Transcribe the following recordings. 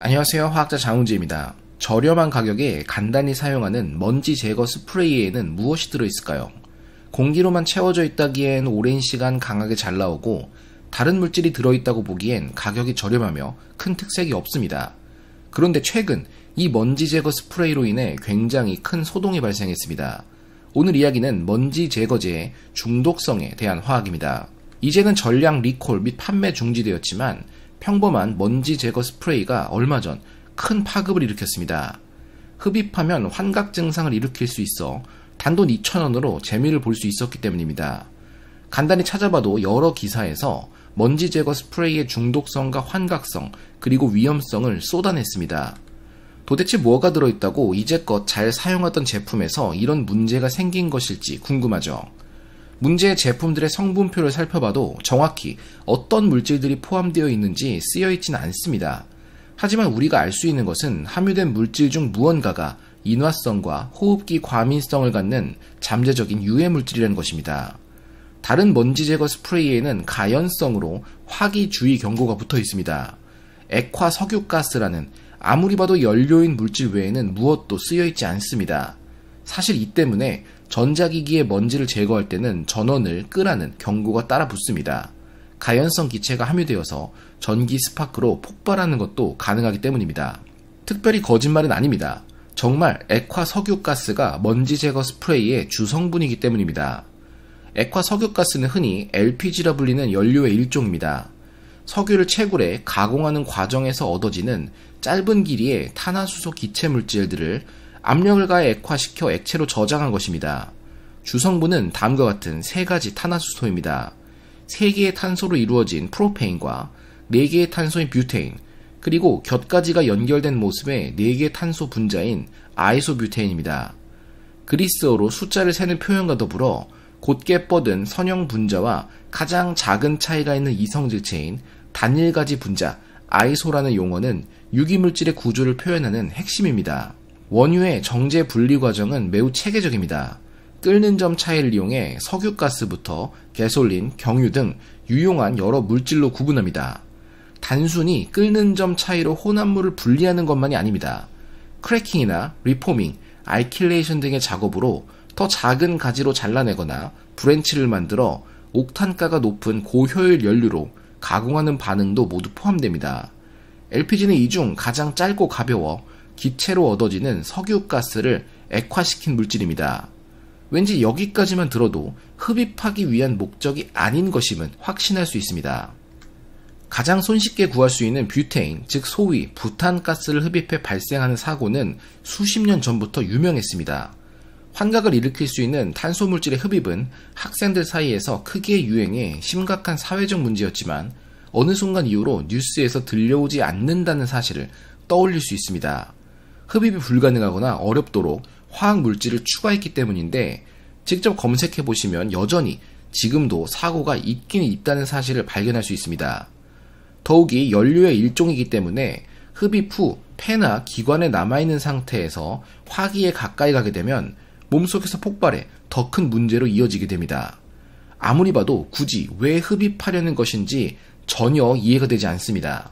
안녕하세요. 화학자 장훈지입니다. 저렴한 가격에 간단히 사용하는 먼지 제거 스프레이에는 무엇이 들어있을까요? 공기로만 채워져 있다기엔 오랜 시간 강하게 잘 나오고 다른 물질이 들어있다고 보기엔 가격이 저렴하며 큰 특색이 없습니다. 그런데 최근 이 먼지 제거 스프레이로 인해 굉장히 큰 소동이 발생했습니다. 오늘 이야기는 먼지 제거제의 중독성에 대한 화학입니다. 이제는 전량 리콜 및 판매 중지되었지만 평범한 먼지 제거 스프레이가 얼마 전 큰 파급을 일으켰습니다. 흡입하면 환각 증상을 일으킬 수 있어 단돈 2천원으로 재미를 볼 수 있었기 때문입니다. 간단히 찾아봐도 여러 기사에서 먼지 제거 스프레이의 중독성과 환각성, 그리고 위험성을 쏟아냈습니다. 도대체 뭐가 들어있다고 이제껏 잘 사용하던 제품에서 이런 문제가 생긴 것일지 궁금하죠. 문제의 제품들의 성분표를 살펴봐도 정확히 어떤 물질들이 포함되어 있는지 쓰여 있지는 않습니다. 하지만 우리가 알 수 있는 것은 함유된 물질 중 무언가가 인화성과 호흡기 과민성을 갖는 잠재적인 유해 물질이라는 것입니다. 다른 먼지 제거 스프레이에는 가연성으로 화기 주의 경고가 붙어 있습니다. 액화 석유가스라는 아무리 봐도 연료인 물질 외에는 무엇도 쓰여 있지 않습니다. 사실 이 때문에 전자기기에 먼지를 제거할 때는 전원을 끄라는 경고가 따라 붙습니다. 가연성 기체가 함유되어서 전기 스파크로 폭발하는 것도 가능하기 때문입니다. 특별히 거짓말은 아닙니다. 정말 액화 석유가스가 먼지 제거 스프레이의 주성분이기 때문입니다. 액화 석유가스는 흔히 LPG라 불리는 연료의 일종입니다. 석유를 채굴해 가공하는 과정에서 얻어지는 짧은 길이의 탄화수소 기체 물질들을 압력을 가해 액화시켜 액체로 저장한 것입니다. 주성분은 다음과 같은 세 가지 탄화수소입니다. 세 개의 탄소로 이루어진 프로페인과 네 개의 탄소인 뷰테인, 그리고 곁가지가 연결된 모습의 네 개의 탄소 분자인 아이소뷰테인입니다. 그리스어로 숫자를 세는 표현과 더불어 곧게 뻗은 선형 분자와 가장 작은 차이가 있는 이성질체인 단일가지 분자 아이소라는 용어는 유기물질의 구조를 표현하는 핵심입니다. 원유의 정제 분리 과정은 매우 체계적입니다. 끓는 점 차이를 이용해 석유가스부터 개솔린, 경유 등 유용한 여러 물질로 구분합니다. 단순히 끓는 점 차이로 혼합물을 분리하는 것만이 아닙니다. 크래킹이나 리포밍, 알킬레이션 등의 작업으로 더 작은 가지로 잘라내거나 브랜치를 만들어 옥탄가가 높은 고효율 연료로 가공하는 반응도 모두 포함됩니다. LPG는 이 중 가장 짧고 가벼워 기체로 얻어지는 석유가스를 액화시킨 물질입니다. 왠지 여기까지만 들어도 흡입하기 위한 목적이 아닌 것임은 확신할 수 있습니다. 가장 손쉽게 구할 수 있는 뷰테인, 즉 소위 부탄가스를 흡입해 발생하는 사고는 수십 년 전부터 유명했습니다. 환각을 일으킬 수 있는 탄소물질의 흡입은 학생들 사이에서 크게 유행해 심각한 사회적 문제였지만 어느 순간 이후로 뉴스에서 들려오지 않는다는 사실을 떠올릴 수 있습니다. 흡입이 불가능하거나 어렵도록 화학 물질을 추가했기 때문인데 직접 검색해 보시면 여전히 지금도 사고가 있긴 있다는 사실을 발견할 수 있습니다. 더욱이 연료의 일종이기 때문에 흡입 후 폐나 기관에 남아있는 상태에서 화기에 가까이 가게 되면 몸속에서 폭발해 더 큰 문제로 이어지게 됩니다. 아무리 봐도 굳이 왜 흡입하려는 것인지 전혀 이해가 되지 않습니다.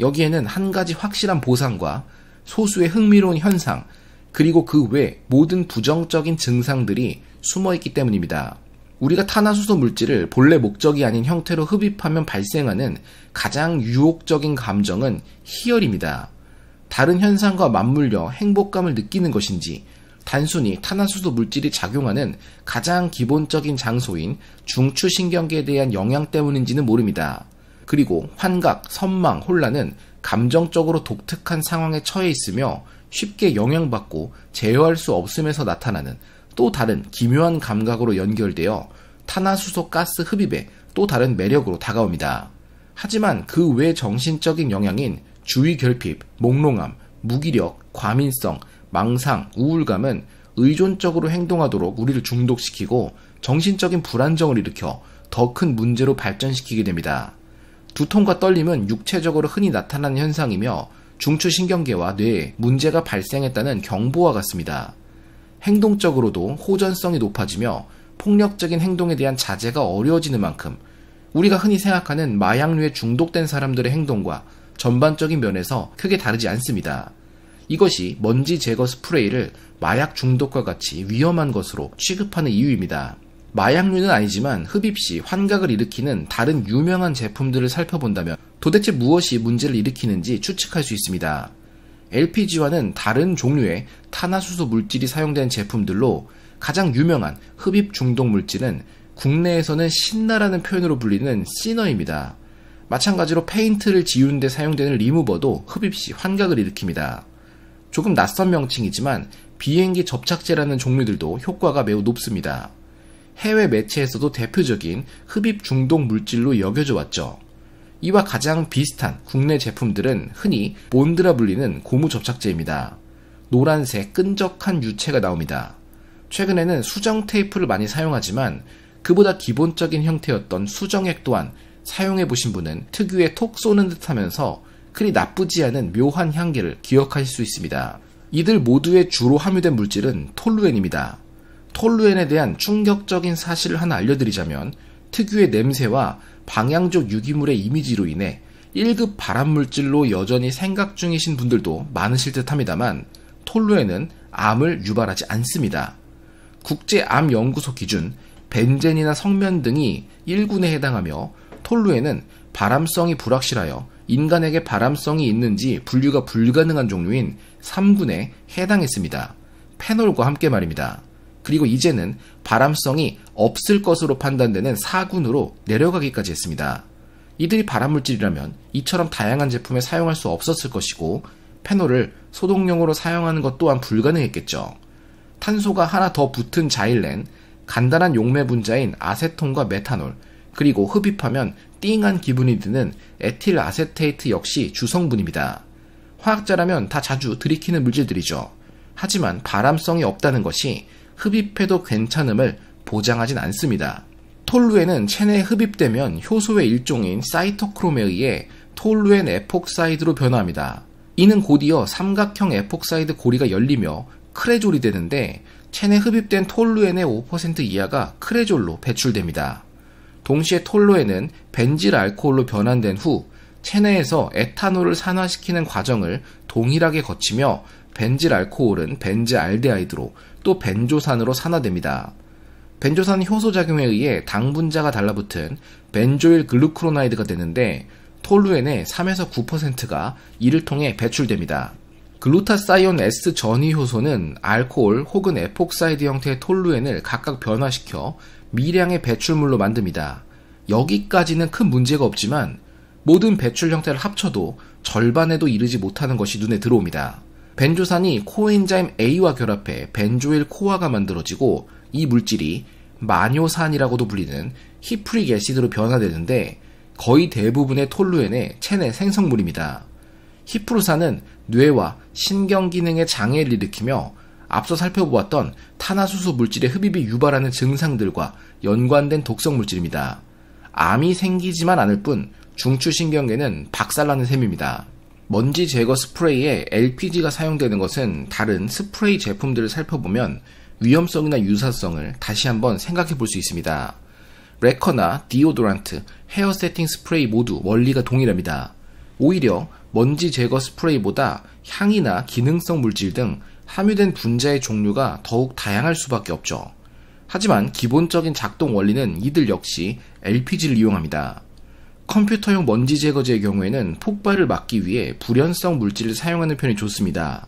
여기에는 한 가지 확실한 보상과 소수의 흥미로운 현상, 그리고 그 외 모든 부정적인 증상들이 숨어 있기 때문입니다. 우리가 탄화수소 물질을 본래 목적이 아닌 형태로 흡입하면 발생하는 가장 유혹적인 감정은 희열입니다. 다른 현상과 맞물려 행복감을 느끼는 것인지 단순히 탄화수소 물질이 작용하는 가장 기본적인 장소인 중추신경계에 대한 영향 때문인지는 모릅니다. 그리고 환각, 선망, 혼란은 감정적으로 독특한 상황에 처해 있으며 쉽게 영향받고 제어할 수 없음에서 나타나는 또 다른 기묘한 감각으로 연결되어 탄화수소 가스 흡입에 또 다른 매력으로 다가옵니다. 하지만 그 외 정신적인 영향인 주의 결핍, 몽롱함, 무기력, 과민성, 망상, 우울감은 의존적으로 행동하도록 우리를 중독시키고 정신적인 불안정을 일으켜 더 큰 문제로 발전시키게 됩니다. 두통과 떨림은 육체적으로 흔히 나타나는 현상이며 중추신경계와 뇌에 문제가 발생했다는 경보와 같습니다. 행동적으로도 호전성이 높아지며 폭력적인 행동에 대한 자제가 어려워지는 만큼 우리가 흔히 생각하는 마약류에 중독된 사람들의 행동과 전반적인 면에서 크게 다르지 않습니다. 이것이 먼지 제거 스프레이를 마약 중독과 같이 위험한 것으로 취급하는 이유입니다. 마약류는 아니지만 흡입시 환각을 일으키는 다른 유명한 제품들을 살펴본다면 도대체 무엇이 문제를 일으키는지 추측할 수 있습니다. LPG와는 다른 종류의 탄화수소 물질이 사용된 제품들로 가장 유명한 흡입 중독 물질은 국내에서는 신나라는 표현으로 불리는 시너입니다. 마찬가지로 페인트를 지우는데 사용되는 리무버도 흡입시 환각을 일으킵니다. 조금 낯선 명칭이지만 비행기 접착제라는 종류들도 효과가 매우 높습니다. 해외 매체에서도 대표적인 흡입 중독 물질로 여겨져 왔죠. 이와 가장 비슷한 국내 제품들은 흔히 몬드라 불리는 고무 접착제입니다. 노란색 끈적한 유체가 나옵니다. 최근에는 수정 테이프를 많이 사용하지만 그보다 기본적인 형태였던 수정액 또한 사용해보신 분은 특유의 톡 쏘는 듯 하면서 그리 나쁘지 않은 묘한 향기를 기억하실 수 있습니다. 이들 모두의 주로 함유된 물질은 톨루엔입니다. 톨루엔에 대한 충격적인 사실을 하나 알려드리자면 특유의 냄새와 방향적 유기물의 이미지로 인해 1급 발암물질로 여전히 생각 중이신 분들도 많으실 듯 합니다만 톨루엔은 암을 유발하지 않습니다. 국제암연구소 기준 벤젠이나 성면 등이 1군에 해당하며 톨루엔은 발암성이 불확실하여 인간에게 발암성이 있는지 분류가 불가능한 종류인 3군에 해당했습니다. 페놀과 함께 말입니다. 그리고 이제는 발암성이 없을 것으로 판단되는 사군으로 내려가기까지 했습니다. 이들이 발암물질이라면 이처럼 다양한 제품에 사용할 수 없었을 것이고 페놀을 소독용으로 사용하는 것 또한 불가능했겠죠. 탄소가 하나 더 붙은 자일렌, 간단한 용매 분자인 아세톤과 메탄올, 그리고 흡입하면 띵한 기분이 드는 에틸 아세테이트 역시 주성분입니다. 화학자라면 다 자주 들이키는 물질들이죠. 하지만 발암성이 없다는 것이 흡입해도 괜찮음을 보장하진 않습니다. 톨루엔은 체내에 흡입되면 효소의 일종인 사이토크롬에 의해 톨루엔 에폭사이드로 변화합니다. 이는 곧이어 삼각형 에폭사이드 고리가 열리며 크레졸이 되는데 체내 흡입된 톨루엔의 5% 이하가 크레졸로 배출됩니다. 동시에 톨루엔은 벤질 알코올로 변환된 후 체내에서 에탄올을 산화시키는 과정을 동일하게 거치며 벤질 알코올은 벤즈 알데하이드로 또 벤조산으로 산화됩니다. 벤조산 효소 작용에 의해 당 분자가 달라붙은 벤조일 글루크로나이드가 되는데 톨루엔의 3에서 9%가 이를 통해 배출됩니다. 글루타사이온 S 전이 효소는 알코올 혹은 에폭사이드 형태의 톨루엔을 각각 변화시켜 미량의 배출물로 만듭니다. 여기까지는 큰 문제가 없지만 모든 배출 형태를 합쳐도 절반에도 이르지 못하는 것이 눈에 들어옵니다. 벤조산이 코엔자임 A와 결합해 벤조일 코아가 만들어지고 이 물질이 마뇨산이라고도 불리는 히프릭 애시드로 변화되는데 거의 대부분의 톨루엔의 체내 생성물입니다. 히프루산은 뇌와 신경 기능의 장애를 일으키며 앞서 살펴보았던 탄화수소 물질의 흡입이 유발하는 증상들과 연관된 독성 물질입니다. 암이 생기지만 않을 뿐 중추신경계는 박살나는 셈입니다. 먼지 제거 스프레이에 LPG가 사용되는 것은 다른 스프레이 제품들을 살펴보면 위험성이나 유사성을 다시 한번 생각해 볼 수 있습니다. 레커나 디오도란트, 헤어 세팅 스프레이 모두 원리가 동일합니다. 오히려 먼지 제거 스프레이보다 향이나 기능성 물질 등 함유된 분자의 종류가 더욱 다양할 수밖에 없죠. 하지만 기본적인 작동 원리는 이들 역시 LPG를 이용합니다. 컴퓨터용 먼지 제거제의 경우에는 폭발을 막기 위해 불연성 물질을 사용하는 편이 좋습니다.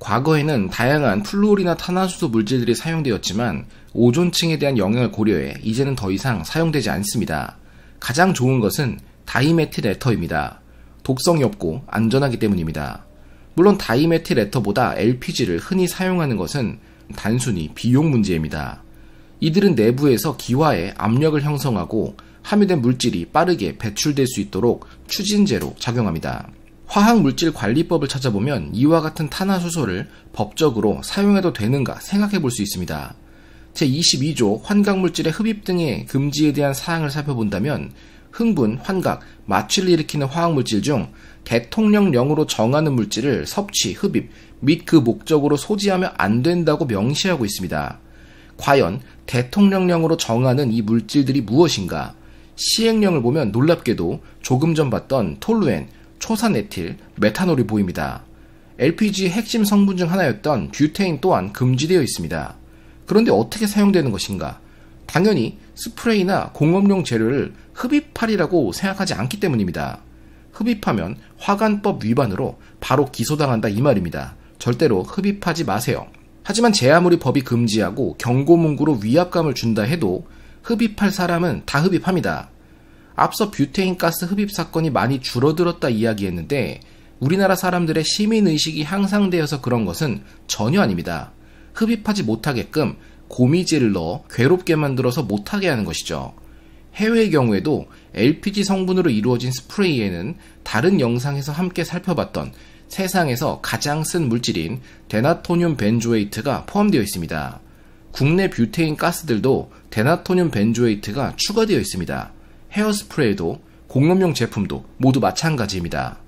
과거에는 다양한 플루오리나 탄화수소 물질들이 사용되었지만 오존층에 대한 영향을 고려해 이제는 더 이상 사용되지 않습니다. 가장 좋은 것은 다이메트레터입니다 독성이 없고 안전하기 때문입니다. 물론 다이메트레터보다 LPG를 흔히 사용하는 것은 단순히 비용 문제입니다. 이들은 내부에서 기화에 압력을 형성하고 함유된 물질이 빠르게 배출될 수 있도록 추진제로 작용합니다. 화학물질관리법을 찾아보면 이와 같은 탄화수소를 법적으로 사용해도 되는가 생각해 볼 수 있습니다. 제22조 환각물질의 흡입 등의 금지에 대한 사항을 살펴본다면 흥분, 환각, 마취를 일으키는 화학물질 중 대통령령으로 정하는 물질을 섭취, 흡입 및 그 목적으로 소지하면 안 된다고 명시하고 있습니다. 과연 대통령령으로 정하는 이 물질들이 무엇인가? 시행령을 보면 놀랍게도 조금 전 봤던 톨루엔, 초산에틸, 메탄올이 보입니다. LPG의 핵심 성분 중 하나였던 뷰테인 또한 금지되어 있습니다. 그런데 어떻게 사용되는 것인가? 당연히 스프레이나 공업용 재료를 흡입할이라고 생각하지 않기 때문입니다. 흡입하면 화관법 위반으로 바로 기소당한다 이 말입니다. 절대로 흡입하지 마세요. 하지만 제 아무리 법이 금지하고 경고문구로 위압감을 준다 해도 흡입할 사람은 다 흡입합니다. 앞서 뷰테인 가스 흡입 사건이 많이 줄어들었다 이야기했는데 우리나라 사람들의 시민의식이 향상되어서 그런 것은 전혀 아닙니다. 흡입하지 못하게끔 고미질를 넣어 괴롭게 만들어서 못하게 하는 것이죠. 해외의 경우에도 LPG 성분으로 이루어진 스프레이에는 다른 영상에서 함께 살펴봤던 세상에서 가장 쓴 물질인 데나토늄 벤조에이트가 포함되어 있습니다. 국내 뷰테인 가스들도 데나토늄 벤조에이트가 추가되어 있습니다. 헤어스프레이도 공업용 제품도 모두 마찬가지입니다.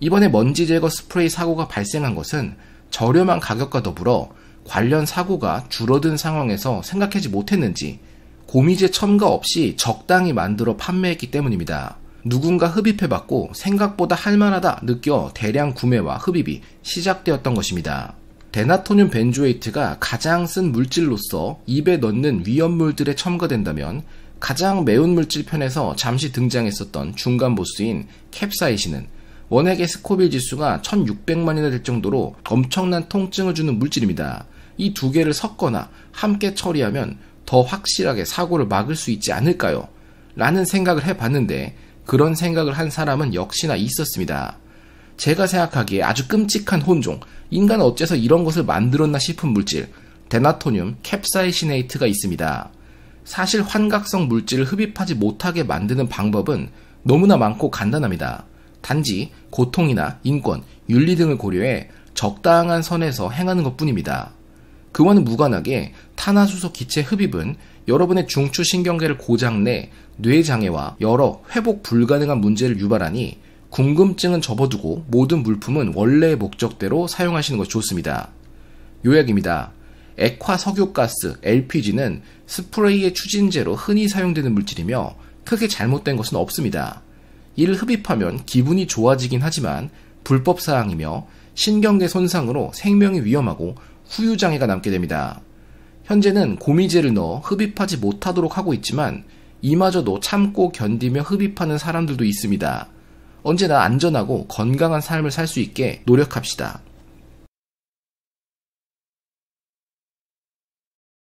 이번에 먼지 제거 스프레이 사고가 발생한 것은 저렴한 가격과 더불어 관련 사고가 줄어든 상황에서 생각하지 못했는지 고미제 첨가 없이 적당히 만들어 판매했기 때문입니다. 누군가 흡입해봤고 생각보다 할만하다 느껴 대량 구매와 흡입이 시작되었던 것입니다. 데나토늄 벤조에이트가 가장 쓴 물질로서 입에 넣는 위험물들에 첨가된다면 가장 매운 물질 편에서 잠시 등장했었던 중간 보스인 캡사이신은 원액의 스코빌 지수가 1600만이나 될 정도로 엄청난 통증을 주는 물질입니다. 이 두 개를 섞거나 함께 처리하면 더 확실하게 사고를 막을 수 있지 않을까요? 라는 생각을 해봤는데 그런 생각을 한 사람은 역시나 있었습니다. 제가 생각하기에 아주 끔찍한 혼종, 인간은 어째서 이런 것을 만들었나 싶은 물질, 데나토늄 캡사이시네이트가 있습니다. 사실 환각성 물질을 흡입하지 못하게 만드는 방법은 너무나 많고 간단합니다. 단지 고통이나 인권, 윤리 등을 고려해 적당한 선에서 행하는 것 뿐입니다. 그와는 무관하게 탄화수소 기체 흡입은 여러분의 중추신경계를 고장내 뇌장애와 여러 회복 불가능한 문제를 유발하니 궁금증은 접어두고 모든 물품은 원래의 목적대로 사용하시는 것이 좋습니다. 요약입니다. 액화 석유가스, LPG는 스프레이의 추진제로 흔히 사용되는 물질이며 크게 잘못된 것은 없습니다. 이를 흡입하면 기분이 좋아지긴 하지만 불법 사항이며 신경계 손상으로 생명이 위험하고 후유 장애가 남게 됩니다. 현재는 고미제를 넣어 흡입하지 못하도록 하고 있지만 이마저도 참고 견디며 흡입하는 사람들도 있습니다. 언제나 안전하고 건강한 삶을 살 수 있게 노력합시다.